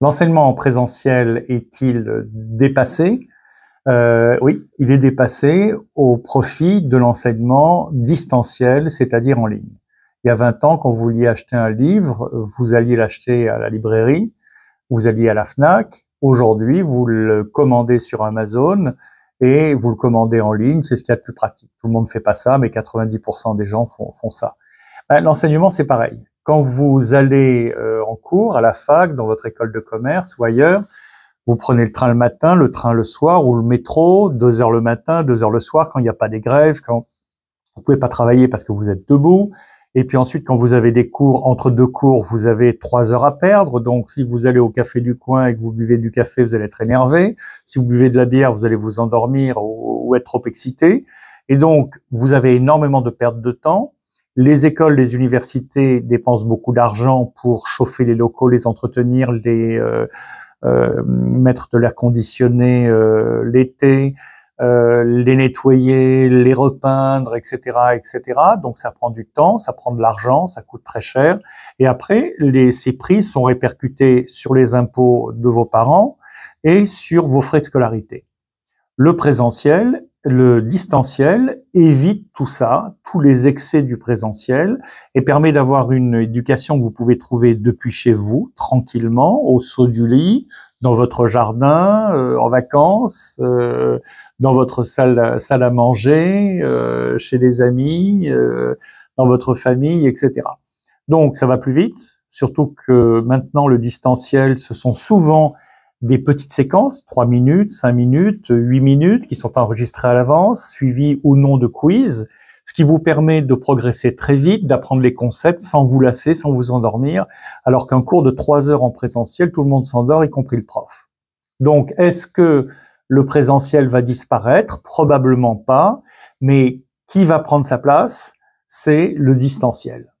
L'enseignement en présentiel est-il dépassé euh, Oui, il est dépassé au profit de l'enseignement distanciel, c'est-à-dire en ligne. Il y a 20 ans, quand vous vouliez acheter un livre, vous alliez l'acheter à la librairie, vous alliez à la FNAC. Aujourd'hui, vous le commandez sur Amazon et vous le commandez en ligne, c'est ce qu'il y a de plus pratique. Tout le monde ne fait pas ça, mais 90% des gens font ça. Ben, l'enseignement, c'est pareil quand vous allez euh, en cours, à la fac, dans votre école de commerce ou ailleurs, vous prenez le train le matin, le train le soir ou le métro, deux heures le matin, deux heures le soir quand il n'y a pas des grèves, quand vous ne pouvez pas travailler parce que vous êtes debout. Et puis ensuite, quand vous avez des cours, entre deux cours, vous avez trois heures à perdre. Donc, si vous allez au café du coin et que vous buvez du café, vous allez être énervé. Si vous buvez de la bière, vous allez vous endormir ou, ou être trop excité. Et donc, vous avez énormément de pertes de temps. Les écoles, les universités dépensent beaucoup d'argent pour chauffer les locaux, les entretenir, les euh, euh, mettre de l'air conditionné euh, l'été, les nettoyer, les repeindre, etc., etc. Donc ça prend du temps, ça prend de l'argent, ça coûte très cher. Et après, les, ces prix sont répercutés sur les impôts de vos parents et sur vos frais de scolarité. Le présentiel le distanciel évite tout ça, tous les excès du présentiel, et permet d'avoir une éducation que vous pouvez trouver depuis chez vous, tranquillement, au saut du lit, dans votre jardin, euh, en vacances, euh, dans votre salle, à manger, euh, chez les amis, dans votre famille, etc. Donc ça va plus vite, surtout que maintenant le distanciel, ce sont souvent des petites séquences, 3 minutes, 5 minutes, 8 minutes, qui sont enregistrées à l'avance, suivies ou non de quiz, ce qui vous permet de progresser très vite, d'apprendre les concepts sans vous lasser, sans vous endormir, alors qu'un cours de 3 heures en présentiel, tout le monde s'endort, y compris le prof. Donc, est-ce que le présentiel va disparaître Probablement pas, mais qui va prendre sa place C'est le distanciel.